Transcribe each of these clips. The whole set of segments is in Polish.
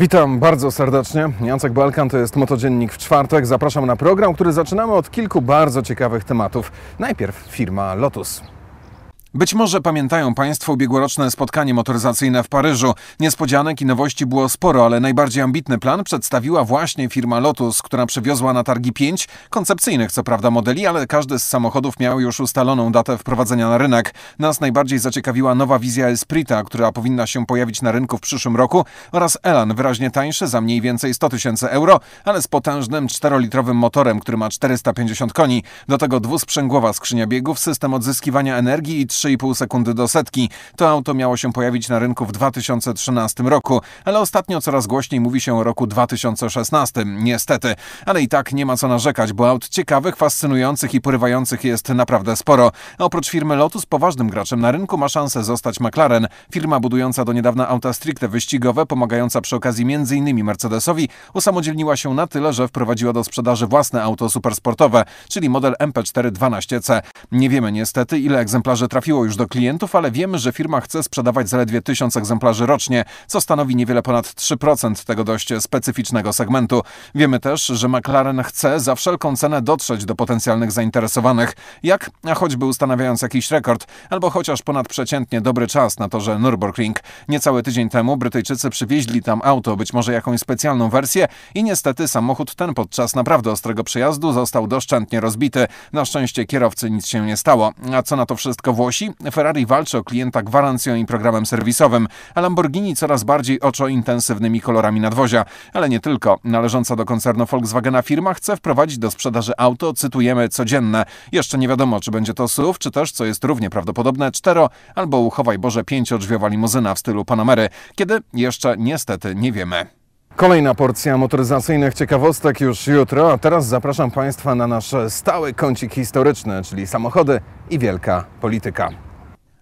Witam bardzo serdecznie. Jacek Balkan to jest Motodziennik w czwartek. Zapraszam na program, który zaczynamy od kilku bardzo ciekawych tematów. Najpierw firma Lotus. Być może pamiętają Państwo ubiegłoroczne spotkanie motoryzacyjne w Paryżu. Niespodzianek i nowości było sporo, ale najbardziej ambitny plan przedstawiła właśnie firma Lotus, która przywiozła na targi pięć koncepcyjnych co prawda modeli, ale każdy z samochodów miał już ustaloną datę wprowadzenia na rynek. Nas najbardziej zaciekawiła nowa wizja Esprita, która powinna się pojawić na rynku w przyszłym roku oraz Elan, wyraźnie tańszy za mniej więcej 100 tysięcy euro, ale z potężnym 4-litrowym motorem, który ma 450 koni. Do tego dwusprzęgłowa skrzynia biegów, system odzyskiwania energii i trzy 3,5 sekundy do setki. To auto miało się pojawić na rynku w 2013 roku, ale ostatnio coraz głośniej mówi się o roku 2016, niestety. Ale i tak nie ma co narzekać, bo aut ciekawych, fascynujących i porywających jest naprawdę sporo. Oprócz firmy Lotus poważnym graczem na rynku ma szansę zostać McLaren. Firma budująca do niedawna auta stricte wyścigowe, pomagająca przy okazji m.in. Mercedesowi, usamodzielniła się na tyle, że wprowadziła do sprzedaży własne auto supersportowe, czyli model MP4 12C. Nie wiemy niestety, ile egzemplarzy trafi trafiło już do klientów, ale wiemy, że firma chce sprzedawać zaledwie 1000 egzemplarzy rocznie, co stanowi niewiele ponad 3% tego dość specyficznego segmentu. Wiemy też, że McLaren chce za wszelką cenę dotrzeć do potencjalnych zainteresowanych, jak choćby ustanawiając jakiś rekord, albo chociaż ponadprzeciętnie dobry czas na to, że Nürburgring. Niecały tydzień temu Brytyjczycy przywieźli tam auto, być może jakąś specjalną wersję i niestety samochód ten podczas naprawdę ostrego przejazdu został doszczętnie rozbity. Na szczęście kierowcy nic się nie stało. A co na to wszystko Włosi Ferrari walczy o klienta gwarancją i programem serwisowym, a Lamborghini coraz bardziej ocointensywnymi kolorami nadwozia. Ale nie tylko. Należąca do koncernu Volkswagena firma chce wprowadzić do sprzedaży auto, cytujemy, codzienne. Jeszcze nie wiadomo, czy będzie to SUV, czy też, co jest równie prawdopodobne, cztero albo uchowaj Boże pięciodrzwiowa limuzyna w stylu Panamery. Kiedy? Jeszcze niestety nie wiemy. Kolejna porcja motoryzacyjnych ciekawostek już jutro, a teraz zapraszam Państwa na nasz stały kącik historyczny, czyli samochody i wielka polityka.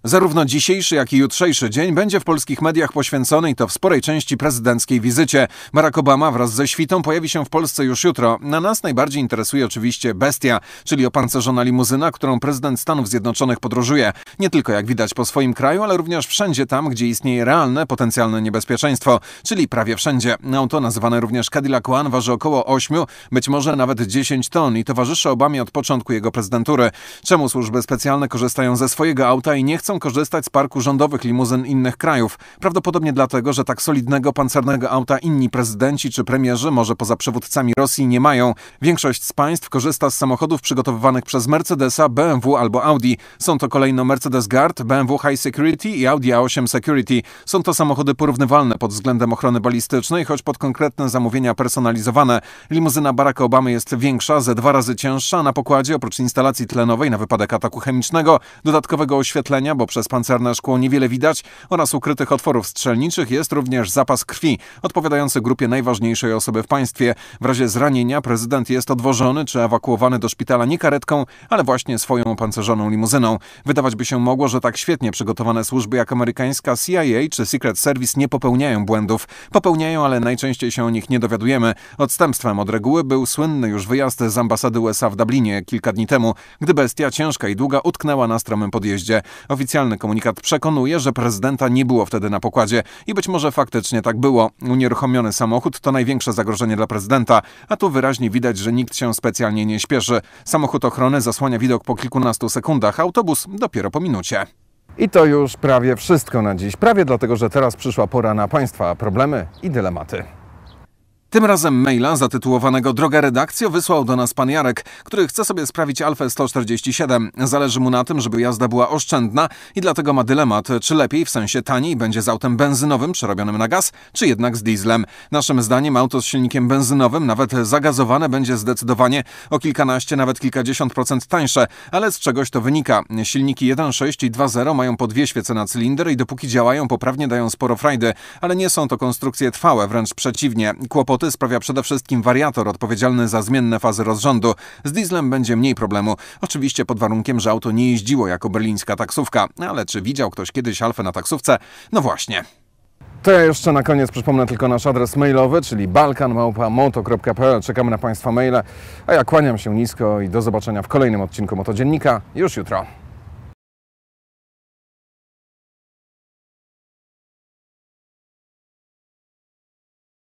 Zarówno dzisiejszy, jak i jutrzejszy dzień będzie w polskich mediach poświęcony i to w sporej części prezydenckiej wizycie. Barack Obama wraz ze świtą pojawi się w Polsce już jutro. Na nas najbardziej interesuje oczywiście Bestia, czyli opancerzona limuzyna, którą prezydent Stanów Zjednoczonych podróżuje. Nie tylko jak widać po swoim kraju, ale również wszędzie tam, gdzie istnieje realne, potencjalne niebezpieczeństwo, czyli prawie wszędzie. Auto nazywane również Cadillac One waży około 8, być może nawet 10 ton i towarzyszy Obamie od początku jego prezydentury. Czemu służby specjalne korzystają ze swojego auta i nie chcą korzystać z parku rządowych limuzyn innych krajów. Prawdopodobnie dlatego, że tak solidnego pancernego auta inni prezydenci czy premierzy, może poza przywódcami Rosji, nie mają. Większość z państw korzysta z samochodów przygotowywanych przez Mercedesa, BMW albo Audi. Są to kolejno Mercedes Guard, BMW High Security i Audi A8 Security. Są to samochody porównywalne pod względem ochrony balistycznej, choć pod konkretne zamówienia personalizowane. Limuzyna Baracka Obamy jest większa, ze dwa razy cięższa. Na pokładzie, oprócz instalacji tlenowej na wypadek ataku chemicznego, dodatkowego oświetlenia, bo poprzez pancerne szkło niewiele widać oraz ukrytych otworów strzelniczych jest również zapas krwi, odpowiadający grupie najważniejszej osoby w państwie. W razie zranienia prezydent jest odwożony czy ewakuowany do szpitala nie karetką, ale właśnie swoją opancerzoną limuzyną. Wydawać by się mogło, że tak świetnie przygotowane służby jak amerykańska CIA czy Secret Service nie popełniają błędów. Popełniają, ale najczęściej się o nich nie dowiadujemy. Odstępstwem od reguły był słynny już wyjazd z ambasady USA w Dublinie kilka dni temu, gdy bestia ciężka i długa utknęła na stromym podjeździe. Oficjalnie Oficjalny komunikat przekonuje, że prezydenta nie było wtedy na pokładzie i być może faktycznie tak było. Unieruchomiony samochód to największe zagrożenie dla prezydenta, a tu wyraźnie widać, że nikt się specjalnie nie śpieszy. Samochód ochrony zasłania widok po kilkunastu sekundach, autobus dopiero po minucie. I to już prawie wszystko na dziś. Prawie dlatego, że teraz przyszła pora na Państwa problemy i dylematy. Tym razem maila zatytułowanego Droga redakcja wysłał do nas pan Jarek, który chce sobie sprawić Alfę 147. Zależy mu na tym, żeby jazda była oszczędna i dlatego ma dylemat, czy lepiej, w sensie taniej, będzie z autem benzynowym przerobionym na gaz, czy jednak z dieslem. Naszym zdaniem auto z silnikiem benzynowym, nawet zagazowane, będzie zdecydowanie o kilkanaście, nawet kilkadziesiąt procent tańsze, ale z czegoś to wynika. Silniki 1.6 i 2.0 mają po dwie świece na cylinder i dopóki działają poprawnie dają sporo frajdy, ale nie są to konstrukcje trwałe, wręcz przeciwnie. Kłopot kłopoty sprawia przede wszystkim wariator odpowiedzialny za zmienne fazy rozrządu. Z dieslem będzie mniej problemu. Oczywiście pod warunkiem, że auto nie jeździło jako berlińska taksówka. Ale czy widział ktoś kiedyś Alfę na taksówce? No właśnie. To ja jeszcze na koniec przypomnę tylko nasz adres mailowy, czyli balkanmałpa.moto.pl. Czekamy na Państwa maile, a ja kłaniam się nisko i do zobaczenia w kolejnym odcinku Motodziennika już jutro.